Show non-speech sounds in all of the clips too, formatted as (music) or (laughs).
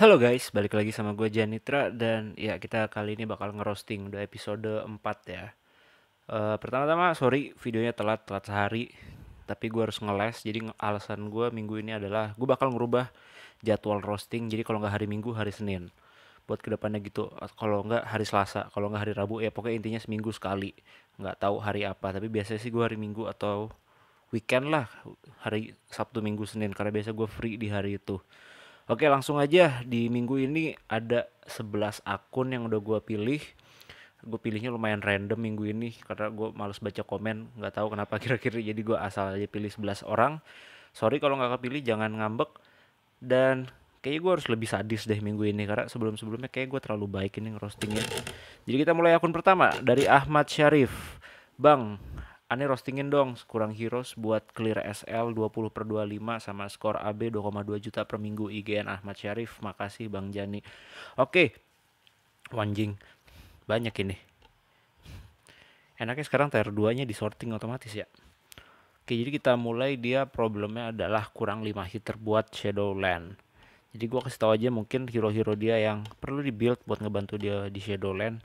Halo guys, balik lagi sama gue Janitra dan ya kita kali ini bakal ngerosting udah episode 4 ya. Uh, pertama-tama sorry videonya telat telat sehari tapi gue harus ngeles jadi alasan gue minggu ini adalah gue bakal ngerubah jadwal roasting jadi kalau nggak hari Minggu hari Senin buat kedepannya gitu kalau nggak hari Selasa kalau nggak hari Rabu ya pokoknya intinya seminggu sekali nggak tahu hari apa tapi biasanya sih gue hari Minggu atau weekend lah hari Sabtu Minggu Senin karena biasa gue free di hari itu Oke langsung aja di minggu ini ada 11 akun yang udah gue pilih gue pilihnya lumayan random minggu ini karena gue males baca komen Gak tahu kenapa (laughs) kira-kira jadi gue asal aja pilih 11 orang sorry kalau gak kepilih jangan ngambek dan kayaknya gue harus lebih sadis deh minggu ini karena sebelum-sebelumnya kayak gue terlalu baik ini ngerostingnya jadi kita mulai akun pertama dari Ahmad Syarif Bang, ane roastingin dong kurang heroes buat clear SL 20 per 25 sama skor AB 2,2 juta per minggu IGN Ahmad Syarif makasih Bang Jani oke wanjing banyak ini enaknya sekarang tier 2 nya disorting otomatis ya oke jadi kita mulai dia problemnya adalah kurang 5 hitter buat Shadowland jadi gua kasih tau aja mungkin hero-hero dia yang perlu dibuild buat ngebantu dia di Shadowland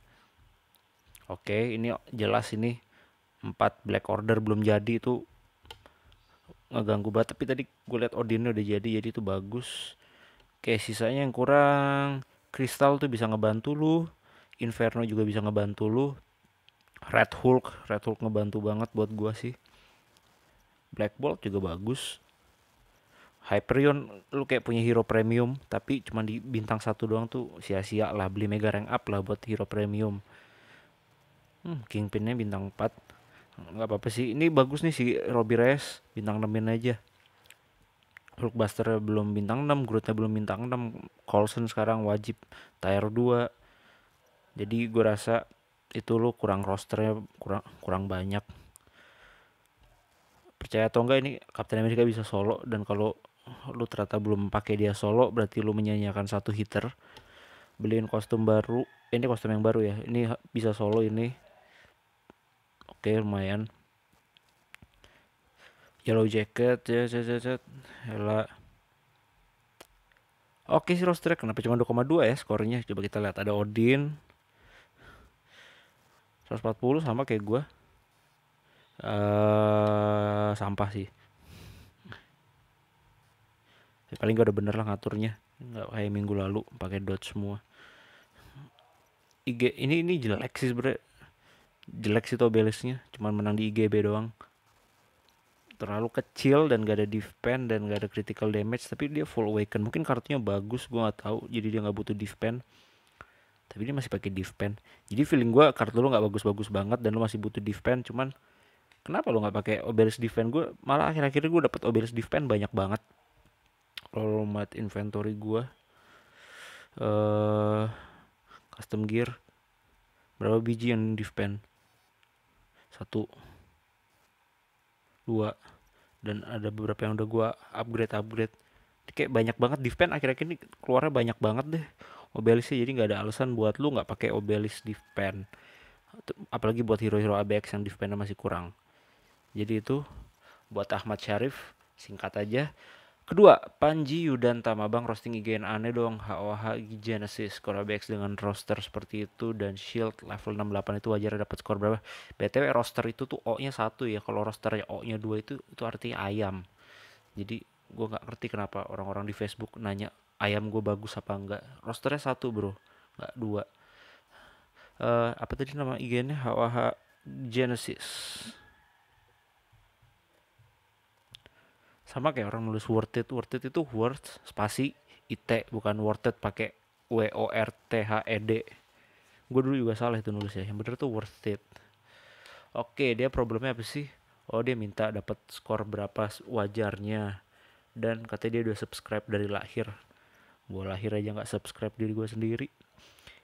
oke ini jelas ini empat Black Order belum jadi itu ngeganggu banget tapi tadi gue liat Odinnya udah jadi jadi itu bagus kayak sisanya yang kurang kristal tuh bisa ngebantu lu Inferno juga bisa ngebantu lu Red Hulk Red Hulk ngebantu banget buat gua sih Black Bolt juga bagus Hyperion lu kayak punya hero premium tapi cuma di bintang satu doang tuh sia-sia lah beli mega rank up lah buat hero premium hmm, Kingpinnya bintang 4 nggak apa-apa sih ini bagus nih si Robi Reyes bintang 6 aja Hulkbuster belum bintang 6 Grootnya belum bintang 6 Colson sekarang wajib tier 2 jadi gue rasa itu lo kurang rosternya kurang kurang banyak percaya atau enggak ini Captain America bisa solo dan kalau lu ternyata belum pakai dia solo berarti lu menyanyiakan satu hitter beliin kostum baru eh, ini kostum yang baru ya ini bisa solo ini oke lumayan yellow jacket ya cet Hela. Oke sih Rostrek kenapa cuma 2,2 ya skornya coba kita lihat ada Odin 140 sama kayak gue uh, sampah sih ya, paling gak ada bener lah ngaturnya nggak kayak minggu lalu pakai dot semua IG ini ini jelek sih sebenernya jelek sih Tobelisnya, cuman menang di IGB doang terlalu kecil dan gak ada defend dan gak ada critical damage tapi dia full awaken mungkin kartunya bagus gua nggak tahu jadi dia nggak butuh defend tapi dia masih pakai defend jadi feeling gua kartu lu nggak bagus-bagus banget dan lu masih butuh defend cuman kenapa lu nggak pakai obelis defend gua malah akhir akhir gua dapet obelis defend banyak banget kalau mat inventory gua eh uh, custom gear berapa biji yang defend satu dua dan ada beberapa yang udah gua upgrade upgrade kayak banyak banget defend akhir-akhir ini keluarnya banyak banget deh obelisnya jadi nggak ada alasan buat lu nggak pakai obelis defend apalagi buat hero-hero ABX yang defendnya masih kurang jadi itu buat Ahmad Syarif singkat aja Kedua, Panji Yudan Bang roasting IGN aneh dong HOH Genesis Korabex BX dengan roster seperti itu dan shield level 68 itu wajar dapat skor berapa BTW roster itu tuh O nya satu ya kalau rosternya O nya dua itu itu artinya ayam jadi gue nggak ngerti kenapa orang-orang di Facebook nanya ayam gue bagus apa enggak rosternya satu bro nggak dua uh, apa tadi nama IGN-nya HOH Genesis sama kayak orang nulis worth it worth it itu worth spasi it bukan worth it pakai w o r t h e d gue dulu juga salah itu nulis ya yang bener tuh worth it oke dia problemnya apa sih oh dia minta dapat skor berapa wajarnya dan katanya dia udah subscribe dari lahir gue lahir aja nggak subscribe diri gue sendiri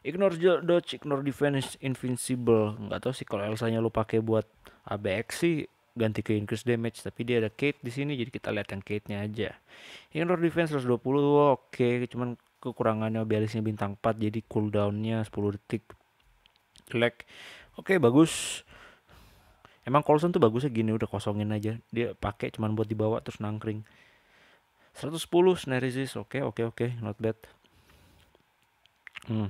ignore dodge ignore defense invincible nggak tau sih kalau Elsa lu pakai buat ABX sih ganti ke increase damage tapi dia ada Kate di sini jadi kita lihat yang Kate-nya aja. Indoor defense 120 oke okay, cuman kekurangannya balance bintang 4 jadi cooldownnya nya 10 detik. Jelek. Oke, okay, bagus. Emang Colson tuh bagusnya gini udah kosongin aja. Dia pakai cuman buat dibawa terus nangkring. 110 snare resist. Oke, okay, oke, okay, oke, okay. not bad. Hmm.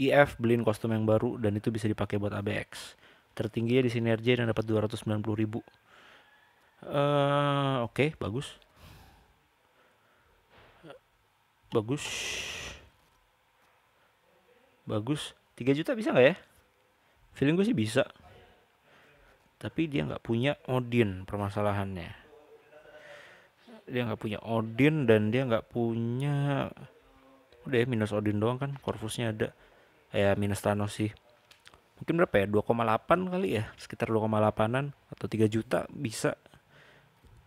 EF beliin kostum yang baru dan itu bisa dipakai buat ABX tertingginya di sinergi dan dapat 290 ribu uh, oke okay, bagus bagus bagus 3 juta bisa nggak ya feeling gue sih bisa tapi dia nggak punya Odin permasalahannya dia nggak punya Odin dan dia nggak punya udah ya minus Odin doang kan Corvusnya ada ya minus Thanos sih mungkin berapa ya 2,8 kali ya sekitar 2,8an atau 3 juta bisa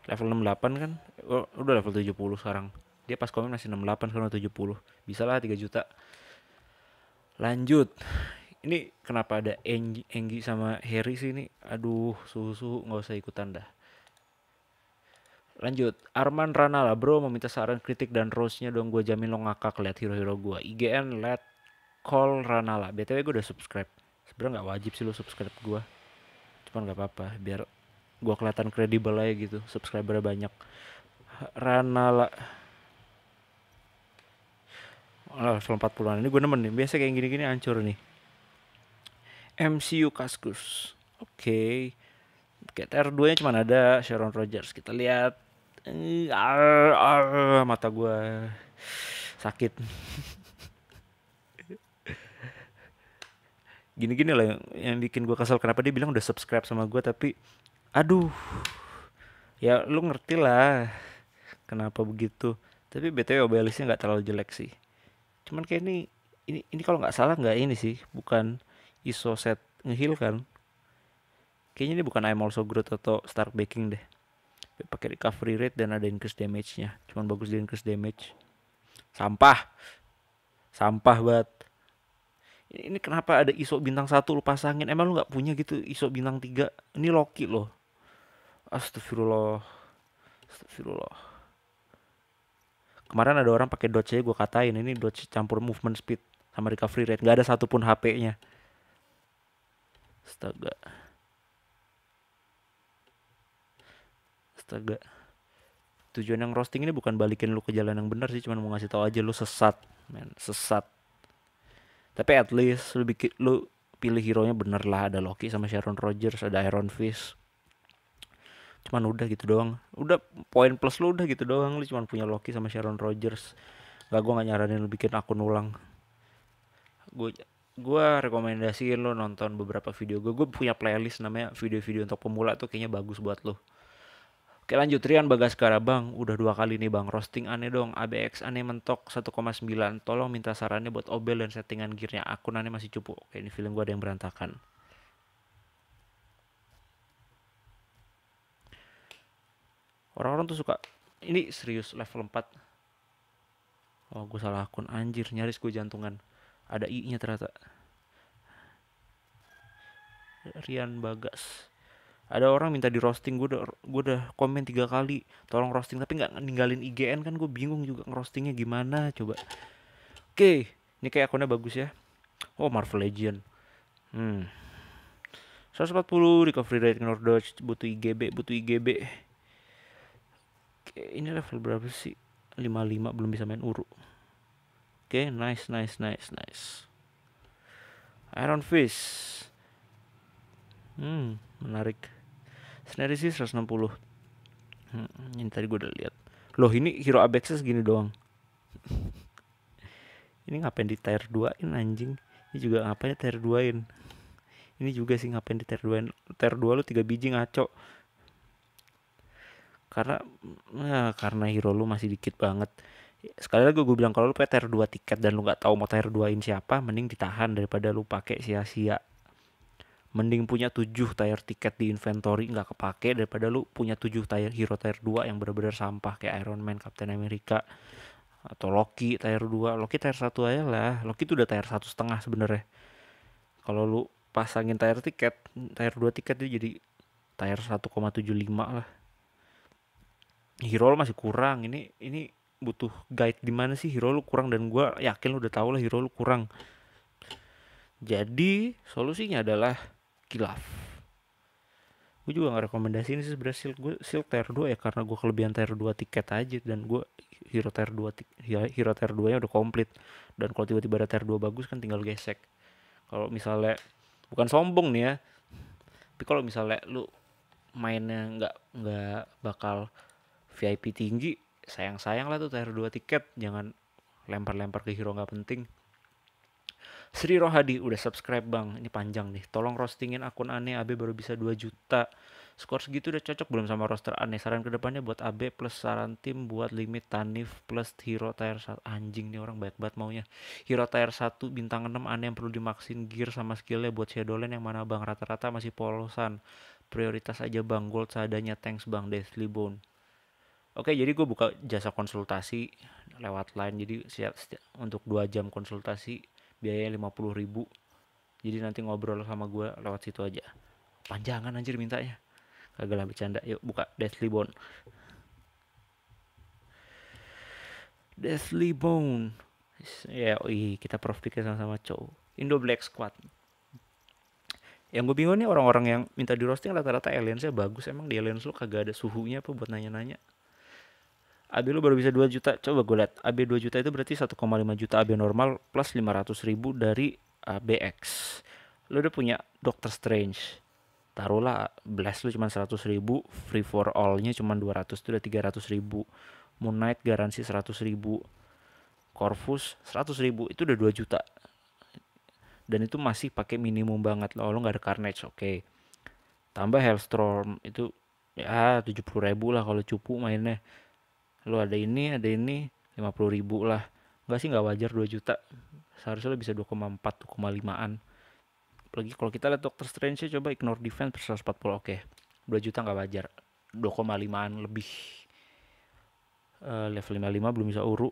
level 68 kan oh, udah level 70 sekarang dia pas komen masih 68 sekarang 70 bisa lah 3 juta lanjut ini kenapa ada Enggi, Enggi sama Harry sih ini aduh susu nggak usah ikutan dah lanjut Arman Rana lah bro meminta saran kritik dan rose nya dong gue jamin lo ngakak lihat hero-hero gue IGN let call Ranala btw gue udah subscribe sebenarnya nggak wajib sih lo subscribe gue cuman nggak apa-apa biar gue kelihatan kredibel aja gitu subscriber banyak Ranala oh, level puluhan puluhan ini gue nemen nih biasa kayak gini-gini hancur nih MCU Kaskus oke okay. Kayak 2 nya cuma ada Sharon Rogers kita lihat ar, ar, mata gue sakit (laughs) gini-gini lah yang, yang bikin gue kesel kenapa dia bilang udah subscribe sama gue tapi aduh ya lu ngerti lah kenapa begitu tapi btw obelisnya nggak terlalu jelek sih cuman kayak ini ini ini kalau nggak salah nggak ini sih bukan iso set ngehil kan kayaknya ini bukan I'm also Groot atau Stark Baking deh pakai recovery rate dan ada increase damage nya cuman bagus di increase damage sampah sampah buat ini kenapa ada ISO bintang satu lu pasangin emang lu nggak punya gitu ISO bintang tiga ini Loki loh astagfirullah astagfirullah kemarin ada orang pakai Dodge gue katain ini Dodge campur movement speed sama recovery rate nggak ada satupun HP-nya astaga astaga tujuan yang roasting ini bukan balikin lu ke jalan yang benar sih cuman mau ngasih tau aja lu sesat men sesat tapi at least lu bikin lu pilih hero nya bener lah ada Loki sama Sharon Rogers ada Iron Fist cuman udah gitu doang udah poin plus lu udah gitu doang lu cuman punya Loki sama Sharon Rogers gak gue gak nyaranin lu bikin akun ulang gue gue rekomendasiin lo nonton beberapa video gue gue punya playlist namanya video-video untuk pemula tuh kayaknya bagus buat lo Oke lanjut Rian Bagas Bang, udah dua kali nih Bang roasting aneh dong, ABX aneh mentok 1,9. Tolong minta sarannya buat obel dan settingan gearnya. Akun aneh masih cupu. Oke, ini film gua ada yang berantakan. Orang-orang tuh suka ini serius level 4. Oh, gue salah akun anjir, nyaris gue jantungan. Ada i-nya ternyata. Rian Bagas ada orang minta di roasting gue udah gue udah komen tiga kali tolong roasting tapi nggak ninggalin IGN kan gue bingung juga ngerostingnya gimana coba oke ini kayak akunnya bagus ya oh Marvel Legend hmm 140 recovery rate ignore dodge butuh IGB butuh IGB oke ini level berapa sih 55 belum bisa main uru oke nice nice nice nice Iron Fist hmm menarik Sebenarnya sih 160 hmm, Ini tadi gue udah lihat. Loh ini Hero Abexnya gini doang (laughs) Ini ngapain di tier 2 in anjing Ini juga ngapain di tier 2 in Ini juga sih ngapain di tier 2 in Tier 2 lu 3 biji ngaco Karena nah, Karena hero lu masih dikit banget sekali lagi gue bilang kalau lu pakai tier 2 tiket dan lu nggak tahu mau tier 2 in siapa mending ditahan daripada lu pakai sia-sia mending punya tujuh tier tiket di inventory nggak kepake daripada lu punya tujuh tier hero tier dua yang bener-bener sampah kayak Iron Man, Captain America atau Loki tier dua Loki tier satu aja lah. Loki itu udah tier satu setengah sebenarnya. Kalau lu pasangin tier tiket, tier 2 tiket dia jadi tujuh 1,75 lah. Hero lu masih kurang. Ini ini butuh guide di mana sih hero lu kurang dan gua yakin lu udah tau lah hero lu kurang. Jadi solusinya adalah kilaf gue juga gak rekomendasi ini sih sebenernya silk gue silk tier dua ya karena gue kelebihan tier dua tiket aja dan gue hero tier 2 ya, hero tier dua nya udah komplit dan kalau tiba-tiba ada tier dua bagus kan tinggal gesek kalau misalnya bukan sombong nih ya tapi kalau misalnya lu mainnya nggak nggak bakal VIP tinggi sayang-sayang lah tuh tier dua tiket jangan lempar-lempar ke hero nggak penting Sri Rohadi udah subscribe bang ini panjang nih tolong roastingin akun aneh AB baru bisa 2 juta skor segitu udah cocok belum sama roster aneh saran kedepannya buat AB plus saran tim buat limit Tanif plus Hero Tier 1 anjing nih orang banyak banget maunya Hero Tier 1 bintang 6 aneh yang perlu dimaksin gear sama skillnya buat Shadowland yang mana bang rata-rata masih polosan prioritas aja bang gold seadanya thanks bang Deathly Bone Oke, jadi gue buka jasa konsultasi lewat line. Jadi siap, siap untuk dua jam konsultasi biaya 50 ribu jadi nanti ngobrol sama gue lewat situ aja panjangan anjir mintanya kagak lah bercanda yuk buka Deathly Bone Deathly Bone ya oi kita prof pikir sama-sama cow Indo Black Squad yang gue bingung nih orang-orang yang minta di roasting rata-rata aliensnya bagus emang di aliens lu kagak ada suhunya apa buat nanya-nanya AB lu baru bisa 2 juta. Coba gue lihat. AB 2 juta itu berarti 1,5 juta AB normal plus 500 ribu dari ABX. Eh, lu udah punya Doctor Strange. Taruhlah blast lu cuma 100 ribu. Free for all-nya cuma 200. Itu udah 300 ribu. Moon Knight garansi 100 ribu. Corvus 100 ribu. Itu udah 2 juta. Dan itu masih pakai minimum banget. Lo, lo gak ada Carnage. Oke. Okay. Tambah Hellstorm. Itu ya 70 ribu lah kalau cupu mainnya lu ada ini ada ini lima puluh ribu lah nggak sih nggak wajar dua juta seharusnya lu bisa dua koma 2,4 2,5an lagi kalau kita lihat Doctor Strange coba ignore defense empat puluh oke dua juta nggak wajar dua 2,5an lebih uh, level lima belum bisa uru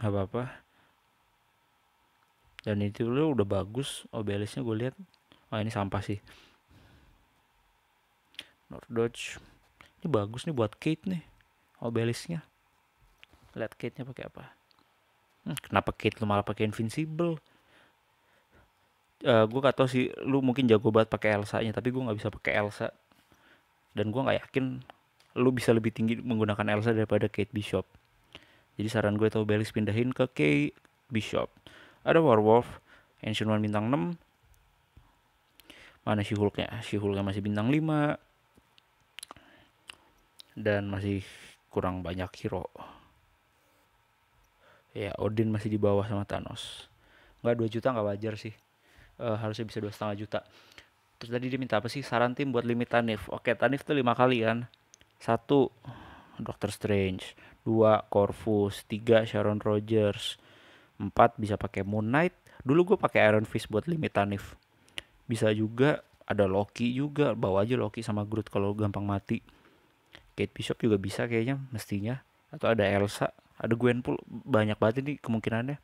nggak apa-apa dan itu lu udah bagus obelisnya gue lihat oh ini sampah sih North Dodge ini bagus nih buat Kate nih obelisnya lihat kitnya pakai apa hmm, kenapa kit lu malah pakai invincible uh, eh, gue gak tau sih lu mungkin jago banget pakai Elsa nya tapi gue nggak bisa pakai Elsa dan gue nggak yakin lu bisa lebih tinggi menggunakan Elsa daripada Kate Bishop jadi saran gue tau Belis pindahin ke Kate Bishop ada Warwolf Ancient One bintang 6 mana si Hulknya si Hulknya masih bintang 5 dan masih kurang banyak hero ya Odin masih di bawah sama Thanos nggak 2 juta nggak wajar sih E, harusnya bisa dua setengah juta terus tadi dia minta apa sih saran tim buat limit Tanif oke Tanif tuh lima kali kan satu Doctor Strange dua Corvus tiga Sharon Rogers empat bisa pakai Moon Knight dulu gue pakai Iron Fist buat limit Tanif bisa juga ada Loki juga bawa aja Loki sama Groot kalau gampang mati Kate Bishop juga bisa kayaknya mestinya atau ada Elsa ada Gwenpool banyak banget ini kemungkinannya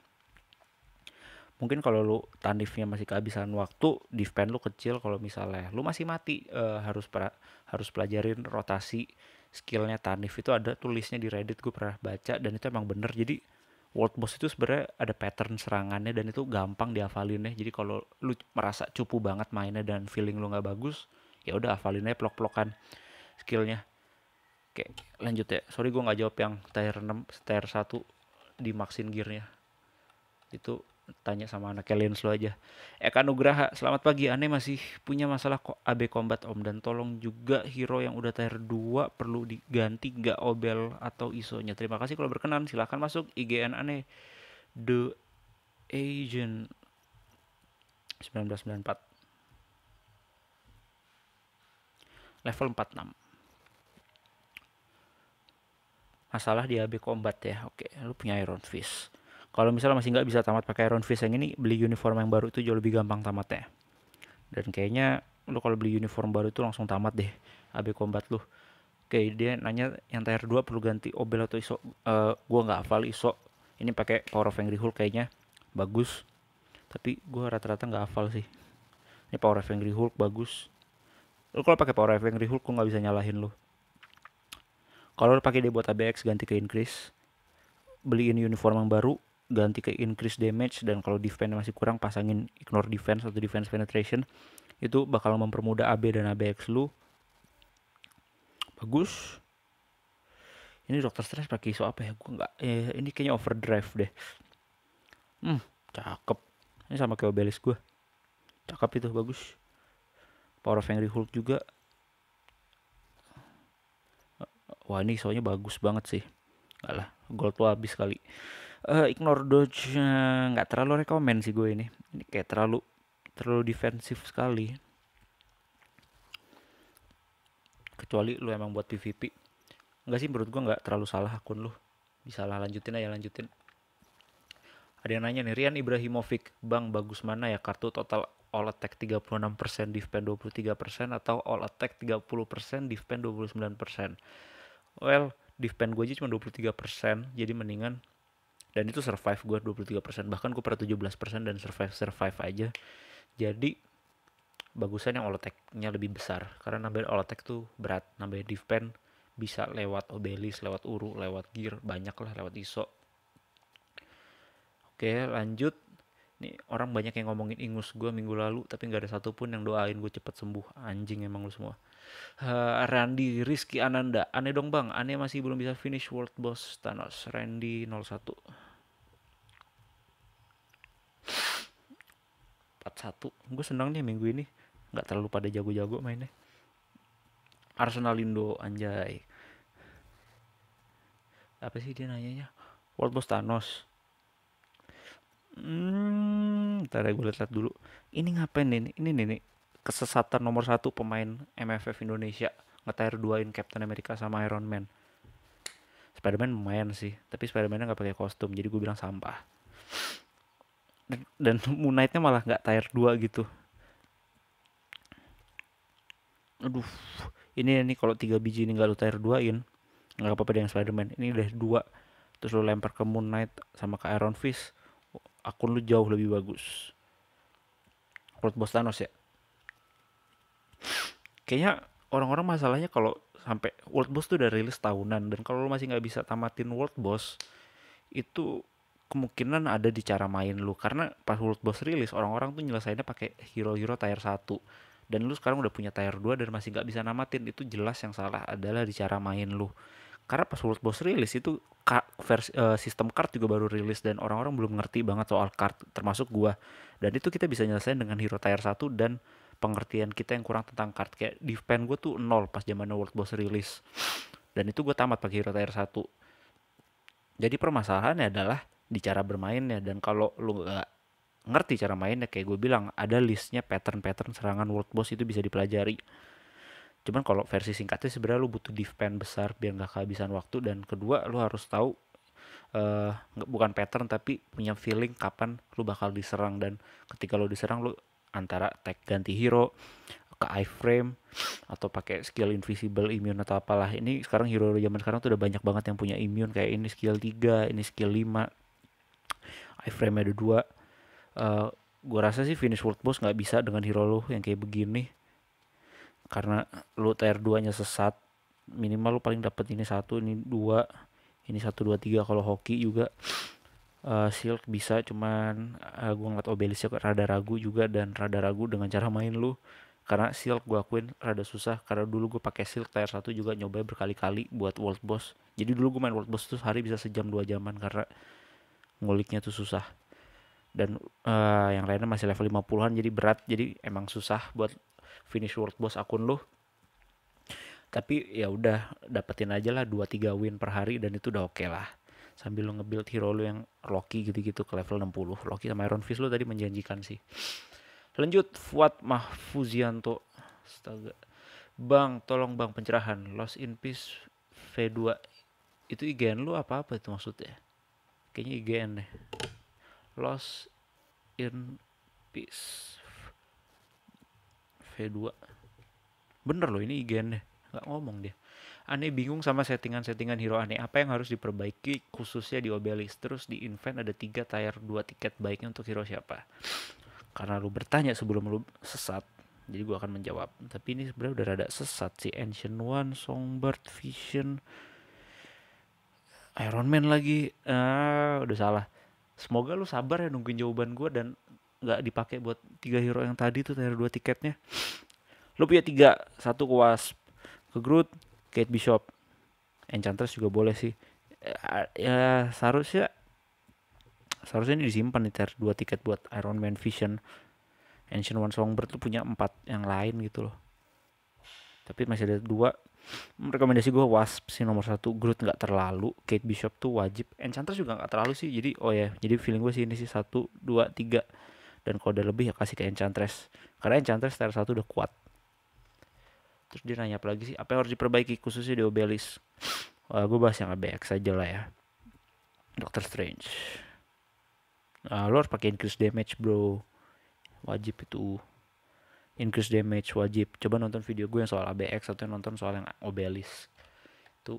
mungkin kalau lu tanifnya masih kehabisan waktu di pen lu kecil kalau misalnya lu masih mati uh, harus pra, harus pelajarin rotasi skillnya tanif itu ada tulisnya di reddit gue pernah baca dan itu emang bener jadi world boss itu sebenarnya ada pattern serangannya dan itu gampang ya jadi kalau lu merasa cupu banget mainnya dan feeling lu nggak bagus ya udah hafalinnya plok-plokan skillnya Oke, lanjut ya. Sorry gue nggak jawab yang tier 6, tier 1 di maxin gearnya. Itu tanya sama anak kalian lo aja. Eka Nugraha, selamat pagi. Aneh masih punya masalah kok AB Combat Om dan tolong juga hero yang udah tier 2 perlu diganti gak obel atau isonya. Terima kasih kalau berkenan. Silahkan masuk IGN Aneh. The Agent 1994 level 46 masalah di HB Combat ya oke lu punya Iron Fist kalau misalnya masih nggak bisa tamat pakai Iron Fist yang ini beli uniform yang baru itu jauh lebih gampang tamatnya dan kayaknya lu kalau beli uniform baru itu langsung tamat deh HB Combat lu oke dia nanya yang tier 2 perlu ganti Obel atau Iso uh, gua nggak hafal Iso ini pakai Power of Angry Hulk kayaknya bagus tapi gua rata-rata nggak -rata hafal sih ini Power of Angry Hulk bagus lu kalau pakai Power of Angry Hulk gua nggak bisa nyalahin lu kalau pakai dia buat ABX ganti ke increase beliin uniform yang baru ganti ke increase damage dan kalau defense masih kurang pasangin ignore defense atau defense penetration itu bakal mempermudah AB dan ABX lu bagus ini dokter stress pakai iso apa ya gua nggak eh, ini kayaknya overdrive deh hmm cakep ini sama kayak obelis gua cakep itu bagus power of angry hulk juga wah ini soalnya bagus banget sih gak lah gold tuh habis kali uh, ignore dodge eh, nggak uh, terlalu rekomen sih gue ini ini kayak terlalu terlalu defensif sekali kecuali lu emang buat PVP nggak sih menurut gue nggak terlalu salah akun lu bisa lah lanjutin aja lanjutin ada yang nanya nih Rian Ibrahimovic Bang bagus mana ya kartu total all attack 36% defend 23% atau all attack 30% defend 29% well defense gue aja cuma 23% jadi mendingan dan itu survive gue 23% bahkan gue pernah 17% dan survive survive aja jadi bagusan yang attack-nya lebih besar karena nambahin olotek tuh berat nambahin defense bisa lewat obelis lewat uru lewat gear banyak lah lewat iso oke lanjut nih orang banyak yang ngomongin ingus gue minggu lalu tapi nggak ada satupun yang doain gue cepet sembuh anjing emang lu semua uh, Randy Rizky Ananda aneh dong bang aneh masih belum bisa finish World Boss Thanos Randy 01 41 gue senang nih minggu ini nggak terlalu pada jago-jago mainnya Arsenal Indo, anjay apa sih dia nanyanya World Boss Thanos hmm ntar ya gue liat, dulu ini ngapain nih ini nih, nih kesesatan nomor satu pemain MFF Indonesia ngetair duain Captain America sama Iron Man Spiderman lumayan sih tapi Spidermannya nggak pakai kostum jadi gue bilang sampah dan, dan (laughs) Moon knight malah nggak tier 2 gitu aduh ini nih kalau tiga biji ini nggak lu tier 2 in nggak apa-apa dengan Spiderman ini udah dua terus lu lempar ke Moon Knight sama ke Iron Fist akun lu jauh lebih bagus menurut bos Thanos ya kayaknya orang-orang masalahnya kalau sampai World Boss tuh udah rilis tahunan dan kalau lu masih nggak bisa tamatin World Boss itu kemungkinan ada di cara main lu karena pas World Boss rilis orang-orang tuh nyelesainnya pakai hero-hero tier 1 dan lu sekarang udah punya tier 2 dan masih nggak bisa namatin itu jelas yang salah adalah di cara main lu karena pas World Boss rilis itu versi, uh, eh, sistem card juga baru rilis dan orang-orang belum ngerti banget soal card termasuk gua dan itu kita bisa nyelesain dengan hero tier 1 dan pengertian kita yang kurang tentang kart kayak di pen gue tuh nol pas zaman World Boss rilis dan itu gue tamat pakai Hero Tier 1 jadi permasalahannya adalah di cara bermainnya dan kalau lu nggak ngerti cara mainnya kayak gue bilang ada listnya pattern-pattern serangan World Boss itu bisa dipelajari cuman kalau versi singkatnya sebenarnya lu butuh di pen besar biar nggak kehabisan waktu dan kedua lu harus tahu uh, bukan pattern tapi punya feeling kapan lu bakal diserang dan ketika lu diserang lu antara tag ganti hero ke iframe atau pakai skill invisible immune atau apalah ini sekarang hero zaman sekarang tuh udah banyak banget yang punya immune kayak ini skill 3 ini skill 5 iframe ada dua uh, eh, gue rasa sih finish world boss nggak bisa dengan hero lu yang kayak begini karena lu tier 2 nya sesat minimal lu paling dapat ini satu ini dua ini satu dua tiga kalau hoki juga uh, Silk bisa cuman uh, eh, gue ngeliat Obelisnya rada ragu juga dan rada ragu dengan cara main lu karena Silk gue akuin rada susah karena dulu gue pakai Silk tier 1 juga nyoba berkali-kali buat World Boss jadi dulu gue main World Boss tuh hari bisa sejam dua jaman karena nguliknya tuh susah dan uh, yang lainnya masih level 50-an jadi berat jadi emang susah buat finish World Boss akun lu tapi ya udah dapetin aja lah 2-3 win per hari dan itu udah oke okay lah sambil lo ngebuild hero lo yang Loki gitu-gitu ke level 60. Loki sama Iron Fist lo tadi menjanjikan sih. Lanjut Fuad Mahfuzianto. Astaga. Bang, tolong bang pencerahan. Lost in Peace V2. Itu IGN lo apa-apa itu maksudnya? Kayaknya IGN deh. Lost in Peace V2. Bener lo ini IGN deh. Gak ngomong dia aneh bingung sama settingan-settingan hero aneh apa yang harus diperbaiki khususnya di Obelis terus di invent ada tiga tier dua tiket baiknya untuk hero siapa karena lu bertanya sebelum lu sesat jadi gua akan menjawab tapi ini sebenarnya udah rada sesat si Ancient One, Songbird, Vision Iron Man lagi ah udah salah semoga lu sabar ya nungguin jawaban gua dan nggak dipakai buat tiga hero yang tadi tuh tier dua tiketnya lu punya tiga satu kuas, Wasp ke Groot Kate Bishop Enchantress juga boleh sih eh, eh, ya seharusnya seharusnya ini disimpan nih ter dua tiket buat Iron Man Vision Ancient One Songbird tuh punya empat yang lain gitu loh tapi masih ada dua rekomendasi gue Wasp sih nomor satu Groot nggak terlalu Kate Bishop tuh wajib Enchantress juga nggak terlalu sih jadi oh ya jadi feeling gue sih ini sih satu dua tiga dan kalau ada lebih ya kasih ke Enchantress karena Enchantress tier satu udah kuat terus dia nanya apa lagi sih apa yang harus diperbaiki khususnya di Obelis? uh, gue bahas yang ABX aja lah ya Doctor Strange uh, ah, lo harus pakai increase damage bro wajib itu increase damage wajib coba nonton video gue yang soal ABX atau yang nonton soal yang Obelis, itu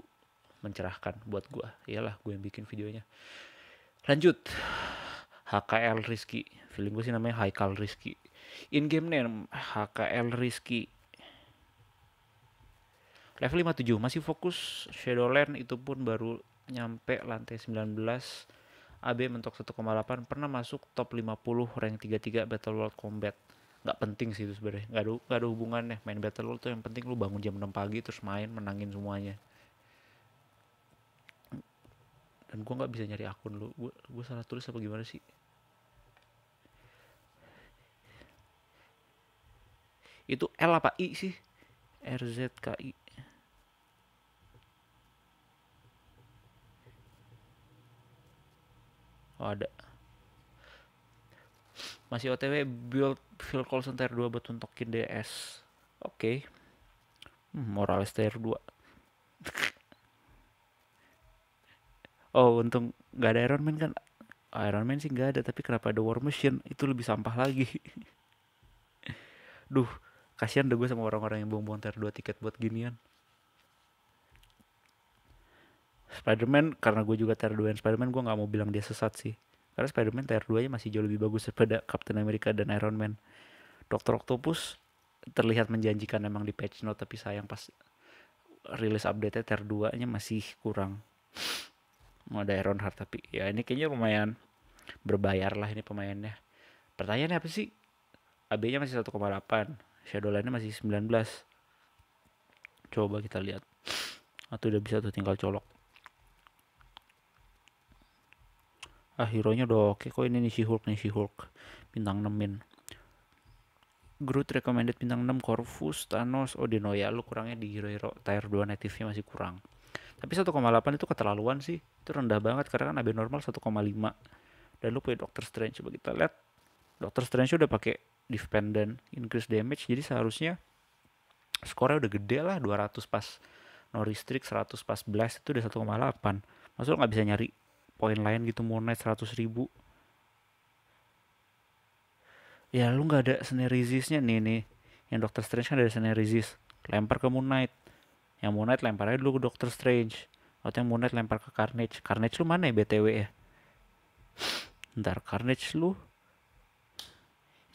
mencerahkan buat gue iyalah gue yang bikin videonya lanjut HKL Rizky feeling gue sih namanya Haikal Rizky in game name HKL Rizky level 57 masih fokus Shadowland itu pun baru nyampe lantai 19 AB mentok 1,8 pernah masuk top 50 rank 33 Battle World Combat nggak penting sih itu sebenarnya nggak ada nggak ada hubungannya main Battle World tuh yang penting lu bangun jam 6 pagi terus main menangin semuanya dan gua nggak bisa nyari akun lu Gua, gue salah tulis apa gimana sih itu L apa I sih RZKI Oh, ada. Masih OTW build Phil Call Center 2 buat tuntokin DS. Oke. Okay. Hmm, Morales tier 2 (laughs) oh, untung nggak ada Iron Man kan. Iron Man sih nggak ada, tapi kenapa ada War Machine? Itu lebih sampah lagi. (laughs) Duh, kasihan deh gue sama orang-orang yang buang-buang tier 2 tiket buat ginian. Spider-Man karena gue juga tier 2 Spider-Man gue nggak mau bilang dia sesat sih karena Spider-Man tier 2 nya masih jauh lebih bagus daripada Captain America dan Iron Man Dr. Octopus terlihat menjanjikan emang di patch note tapi sayang pas rilis update nya tier 2 nya masih kurang mau ada Iron Heart tapi ya ini kayaknya lumayan berbayar lah ini pemainnya pertanyaannya apa sih AB nya masih 1,8 Shadowland nya masih 19 coba kita lihat atau udah bisa tuh tinggal colok ah hero nya udah oke kok ini nih si Hulk nih si Hulk bintang 6 min Groot recommended bintang 6 Corvus Thanos Odino oh, lu kurangnya di hero-hero tier 2 native nya masih kurang tapi 1,8 itu keterlaluan sih itu rendah banget karena kan AB normal 1,5 dan lu punya Doctor Strange coba kita lihat Doctor Strange udah pake dependent increase damage jadi seharusnya skornya udah gede lah 200 pas no restrict 100 pas blast itu udah 1,8 maksudnya nggak bisa nyari poin lain gitu mau naik 100 ribu ya lu nggak ada senerizisnya nih nih yang Doctor Strange kan ada senerizis lempar ke Moon Knight yang Moon Knight aja dulu ke Doctor Strange atau yang Moon Knight lempar ke Carnage Carnage lu mana ya BTW ya ntar Carnage lu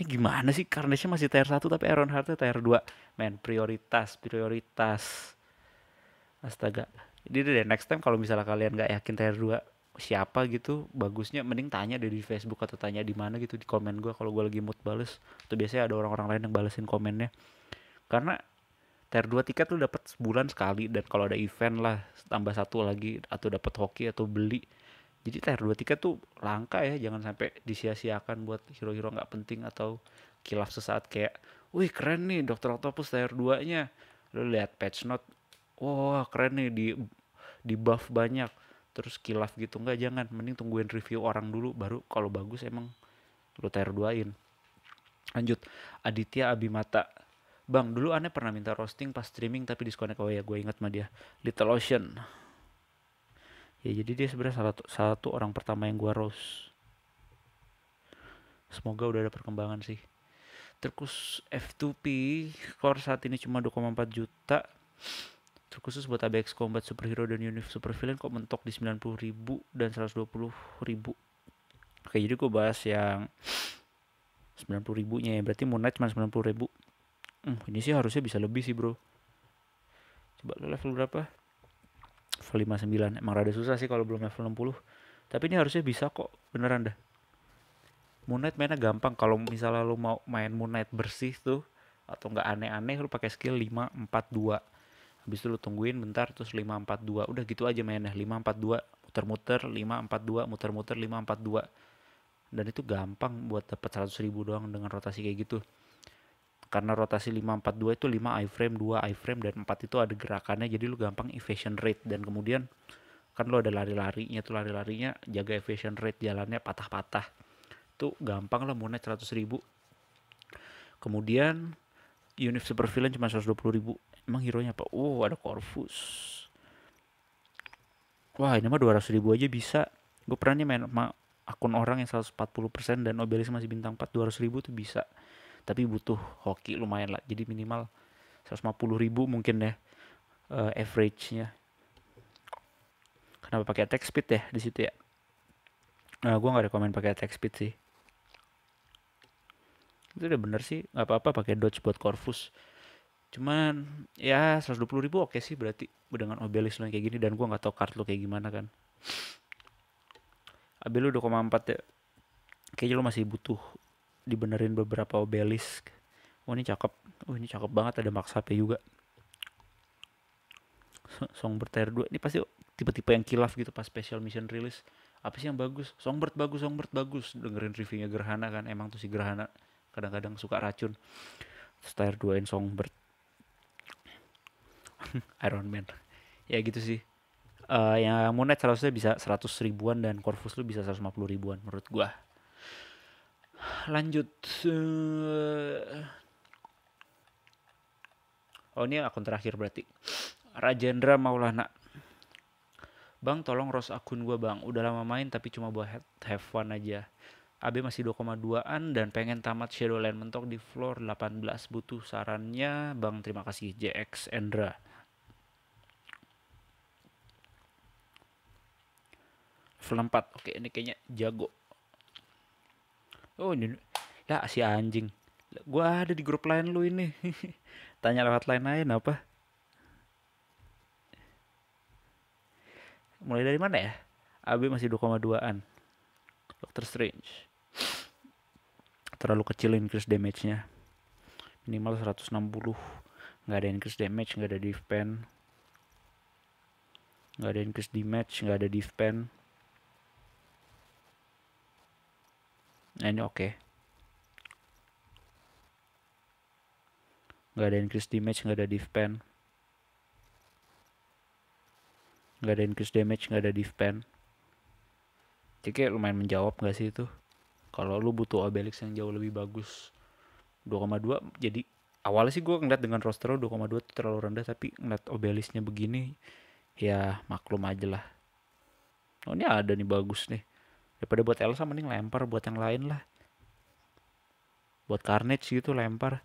ini gimana sih Carnage nya masih tier satu tapi Iron Heart nya tier 2 men prioritas prioritas astaga jadi deh next time kalau misalnya kalian nggak yakin tier dua siapa gitu bagusnya mending tanya dari Facebook atau tanya di mana gitu di komen gue kalau gue lagi mood bales atau biasanya ada orang-orang lain yang balesin komennya karena tier dua tiket lu dapat sebulan sekali dan kalau ada event lah tambah satu lagi atau dapat hoki atau beli jadi tier dua tiket tuh langka ya jangan sampai disia-siakan buat hero-hero nggak penting atau kilaf sesaat kayak wih keren nih dokter Octopus tier 2 nya lu lihat patch note wah keren nih di di buff banyak terus kilaf gitu nggak jangan mending tungguin review orang dulu baru kalau bagus emang lu tr duain lanjut Aditya Abimata Bang, dulu aneh pernah minta roasting pas streaming tapi disconnect. Oh ya, gue inget mah dia. Little Ocean. Ya jadi dia sebenarnya salah satu, satu orang pertama yang gue roast. Semoga udah ada perkembangan sih. Terus F2P, skor saat ini cuma 2,4 juta terkhusus buat ABX Combat Superhero dan super villain kok mentok di puluh ribu dan puluh ribu oke jadi gue bahas yang 90.000-nya ya berarti Moon Knight cuma puluh ribu hmm, ini sih harusnya bisa lebih sih bro coba lo level berapa level 59 emang rada susah sih kalau belum level 60 tapi ini harusnya bisa kok beneran dah Moon Knight mainnya gampang kalau misalnya lo mau main Moon Knight bersih tuh atau nggak aneh-aneh lo pakai skill 5 4 2 habis itu lu tungguin bentar terus 542 udah gitu aja mainnya 542 muter-muter 542 muter-muter 542 dan itu gampang buat dapat 100 ribu doang dengan rotasi kayak gitu karena rotasi 542 itu 5 iframe 2 iframe dan 4 itu ada gerakannya jadi lu gampang evasion rate dan kemudian kan lu ada lari-larinya tuh lari-larinya jaga evasion rate jalannya patah-patah itu gampang lah naik 100 ribu kemudian Unif Super Villain cuma 120 ribu Emang hero nya apa? oh ada Corvus. Wah, ini mah 200 ribu aja bisa. Gue pernah nih main sama akun orang yang 140% dan Obelis masih bintang 4, 200 ribu tuh bisa. Tapi butuh hoki lumayan lah. Jadi minimal 150 ribu mungkin deh uh, average-nya. Kenapa pakai attack speed ya di situ ya? Nah, eh, gue nggak rekomend pakai attack speed sih. Itu udah bener sih, nggak apa-apa pakai dodge buat Corvus cuman ya 120 ribu oke okay sih berarti dengan obelis lo yang kayak gini dan gua nggak tahu kartu lo kayak gimana kan abis lo 2,4 ya kayaknya lo masih butuh dibenerin beberapa obelis oh ini cakep oh ini cakep banget ada HP juga Songbird Tier 2 ini pasti tipe-tipe yang kilaf gitu pas special mission rilis apa sih yang bagus Songbird bagus Songbird bagus dengerin reviewnya Gerhana kan emang tuh si Gerhana kadang-kadang suka racun terus Tier 2 in Songbird (laughs) Iron Man ya gitu sih uh, eh, yang Monet seharusnya bisa 100 ribuan dan Corvus lu bisa 150 ribuan menurut gua lanjut uh... oh ini akun terakhir berarti Rajendra Maulana Bang tolong ros akun gue bang Udah lama main tapi cuma buat have fun aja AB masih 2,2an dan pengen tamat Shadowland mentok di floor 18 butuh sarannya Bang terima kasih JX Endra level 4 oke ini kayaknya jago oh ini lah si anjing gua ada di grup lain lu ini (laughs) tanya lewat lain lain apa mulai dari mana ya AB masih 2,2an Doctor Strange terlalu kecil increase damage-nya minimal 160 nggak ada increase damage nggak ada defense nggak ada increase damage nggak ada defense Nah, ini oke. Okay. Nggak ada increase damage, nggak ada div Gak Nggak ada increase damage, nggak ada div Jadi lumayan menjawab nggak sih itu? Kalau lu butuh Obelix yang jauh lebih bagus 2,2 jadi awalnya sih gue ngeliat dengan roster 2,2 itu terlalu rendah tapi ngeliat Obelixnya begini ya maklum aja lah. Oh ini ada nih bagus nih daripada buat Elsa mending lempar buat yang lain lah buat Carnage gitu lempar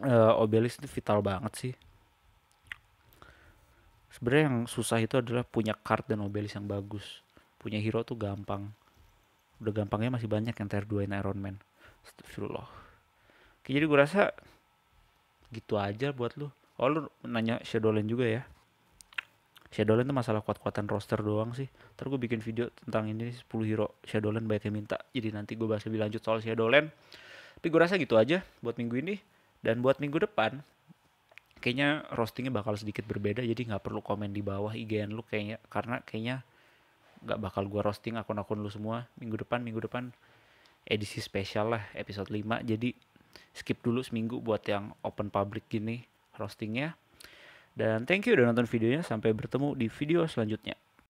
uh, eh, Obelis itu vital banget sih sebenarnya yang susah itu adalah punya card dan Obelis yang bagus punya hero tuh gampang udah gampangnya masih banyak yang tier 2 Iron Man Astagfirullah Oke, jadi gue rasa gitu aja buat lu oh lu nanya Shadowland juga ya Shadowland itu masalah kuat-kuatan roster doang sih. Terus gue bikin video tentang ini 10 hero Shadowland banyak yang minta. Jadi nanti gue bahas lebih lanjut soal Shadowland. Tapi gue rasa gitu aja buat minggu ini. Dan buat minggu depan, kayaknya roastingnya bakal sedikit berbeda. Jadi nggak perlu komen di bawah IGN lu kayaknya. Karena kayaknya nggak bakal gue roasting akun-akun lu semua. Minggu depan, minggu depan edisi spesial lah episode 5. Jadi skip dulu seminggu buat yang open public gini roastingnya dan thank you udah nonton videonya, sampai bertemu di video selanjutnya.